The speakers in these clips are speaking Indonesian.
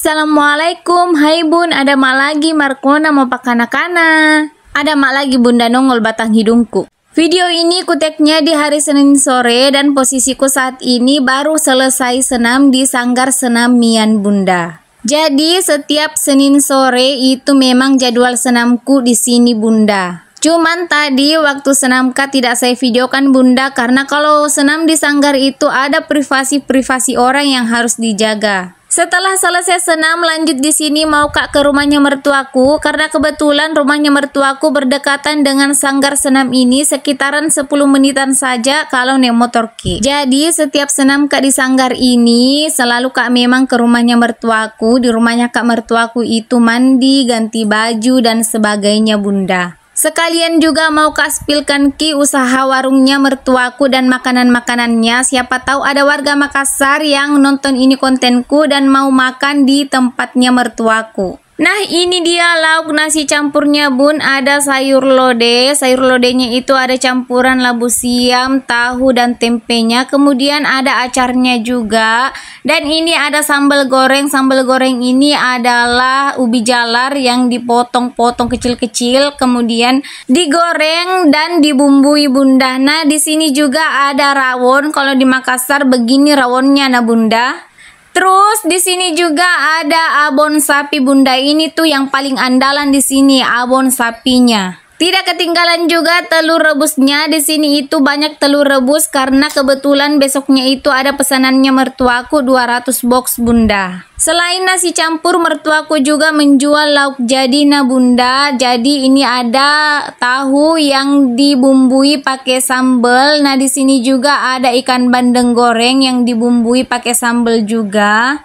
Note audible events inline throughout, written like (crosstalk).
Assalamualaikum, hai bun, ada mak lagi Markona mau pakana-kana. Ada mak lagi bunda nongol batang hidungku. Video ini kuteknya di hari Senin sore dan posisiku saat ini baru selesai senam di Sanggar Senam Mian Bunda. Jadi setiap Senin sore itu memang jadwal senamku di sini Bunda. Cuman tadi waktu senamka tidak saya videokan bunda karena kalau senam di sanggar itu ada privasi-privasi orang yang harus dijaga. Setelah selesai senam, lanjut di sini mau kak ke rumahnya mertuaku karena kebetulan rumahnya mertuaku berdekatan dengan sanggar senam ini sekitaran 10 menitan saja kalau naik motor ki. Jadi setiap senam kak di sanggar ini selalu kak memang ke rumahnya mertuaku. Di rumahnya kak mertuaku itu mandi, ganti baju dan sebagainya bunda. Sekalian juga mau kaspilkan ki usaha warungnya mertuaku dan makanan-makanannya. Siapa tahu ada warga Makassar yang nonton ini kontenku dan mau makan di tempatnya mertuaku. Nah ini dia lauk nasi campurnya bun Ada sayur lode Sayur lodenya itu ada campuran labu siam, tahu dan tempenya Kemudian ada acarnya juga Dan ini ada sambal goreng Sambal goreng ini adalah ubi jalar yang dipotong-potong kecil-kecil Kemudian digoreng dan dibumbui bunda Nah di sini juga ada rawon Kalau di Makassar begini rawonnya nah bunda Terus di sini juga ada abon sapi bunda ini tuh yang paling andalan di sini abon sapinya. Tidak ketinggalan juga telur rebusnya. Di sini itu banyak telur rebus karena kebetulan besoknya itu ada pesanannya mertuaku 200 box Bunda. Selain nasi campur, mertuaku juga menjual lauk jadi nah Bunda. Jadi ini ada tahu yang dibumbui pakai sambal. Nah, di sini juga ada ikan bandeng goreng yang dibumbui pakai sambal juga.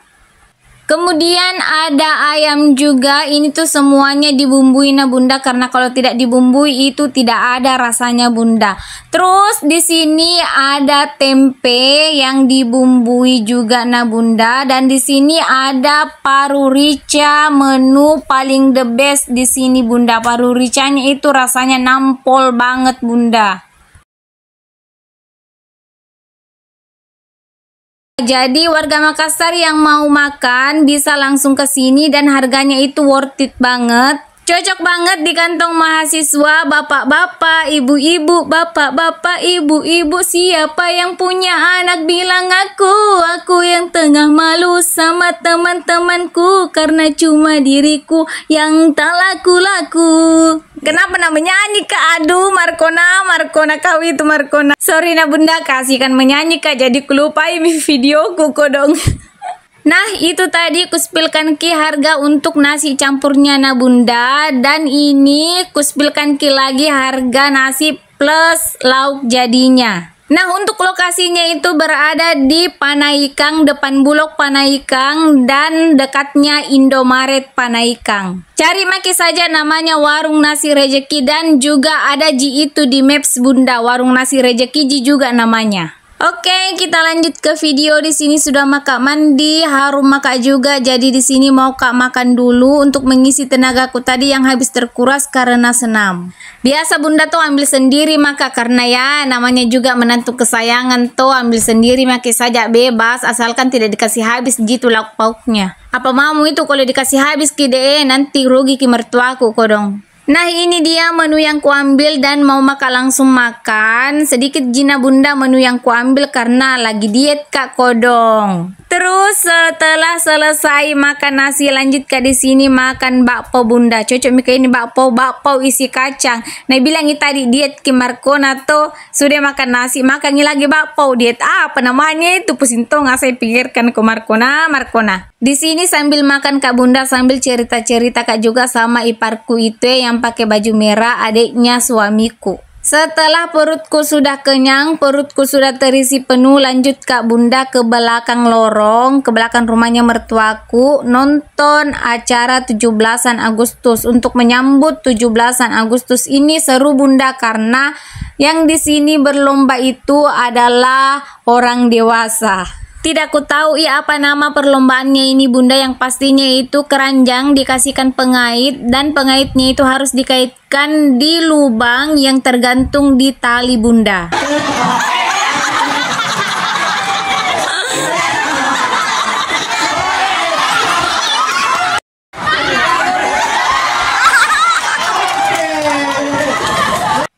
Kemudian ada ayam juga, ini tuh semuanya dibumbui nah Bunda karena kalau tidak dibumbui itu tidak ada rasanya Bunda. Terus di sini ada tempe yang dibumbui juga nah Bunda dan di sini ada paru rica menu paling the best di sini Bunda. Paru ricanya itu rasanya nampol banget Bunda. Jadi warga Makassar yang mau makan bisa langsung ke sini dan harganya itu worth it banget. Cocok banget di kantong mahasiswa, bapak-bapak, ibu-ibu, bapak-bapak, ibu-ibu, siapa yang punya anak bilang aku, aku yang tengah malu sama teman-temanku karena cuma diriku yang tak laku-laku. Kenapa namanya kak Aduh, Markona, Markona kau itu Markona. Sorry nak bunda, kasihkan menyanyi kak, jadi kelupain (laughs) videoku kodong. Nah itu tadi kuspilkan ki harga untuk nasi campurnya na bunda Dan ini kuspilkan ki lagi harga nasi plus lauk jadinya Nah untuk lokasinya itu berada di Panaikang, depan Bulog Panaikang dan dekatnya Indomaret Panaikang. Cari maki saja namanya Warung Nasi Rejeki dan juga ada Ji itu di Maps Bunda, Warung Nasi Rejeki Ji juga namanya. Oke, kita lanjut ke video. Di sini sudah makan mandi, harum makan juga. Jadi di sini mau kak makan dulu untuk mengisi tenagaku tadi yang habis terkuras karena senam. Biasa bunda tuh ambil sendiri maka karena ya namanya juga menantu kesayangan tuh ambil sendiri maka saja bebas asalkan tidak dikasih habis gitu lauk pauknya. Apa mau itu kalau dikasih habis kide nanti rugi ki mertuaku kodong. Nah ini dia menu yang kuambil dan mau makan langsung makan Sedikit jina bunda menu yang kuambil karena lagi diet kak kodong Terus setelah selesai makan nasi lanjut ke di sini makan bakpo bunda. Cocok mika ini bakpo bakpo isi kacang. Nah bilang tadi diet ke Markona tuh sudah makan nasi makan lagi bakpo diet apa namanya itu pusing tuh nggak saya pikirkan ke Markona Markona. Di sini sambil makan kak bunda sambil cerita cerita kak juga sama iparku itu yang pakai baju merah adiknya suamiku. Setelah perutku sudah kenyang, perutku sudah terisi penuh, lanjut Kak Bunda ke belakang lorong, ke belakang rumahnya mertuaku, nonton acara 17-an Agustus. Untuk menyambut 17-an Agustus ini seru Bunda karena yang di sini berlomba itu adalah orang dewasa. Tidak ku tahu ya apa nama perlombaannya ini bunda yang pastinya itu keranjang dikasihkan pengait dan pengaitnya itu harus dikaitkan di lubang yang tergantung di tali bunda.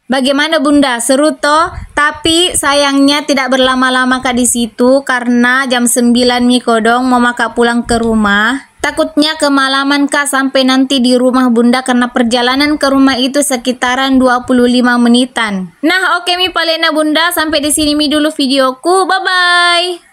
Bagaimana Bunda? Seru toh? Tapi sayangnya tidak berlama-lama Kak di situ karena jam 9 kodong, mau maka pulang ke rumah. Takutnya kemalaman Kak sampai nanti di rumah Bunda karena perjalanan ke rumah itu sekitaran 25 menitan. Nah, oke okay, Mi Palena Bunda, sampai di sini Mi dulu videoku. Bye bye.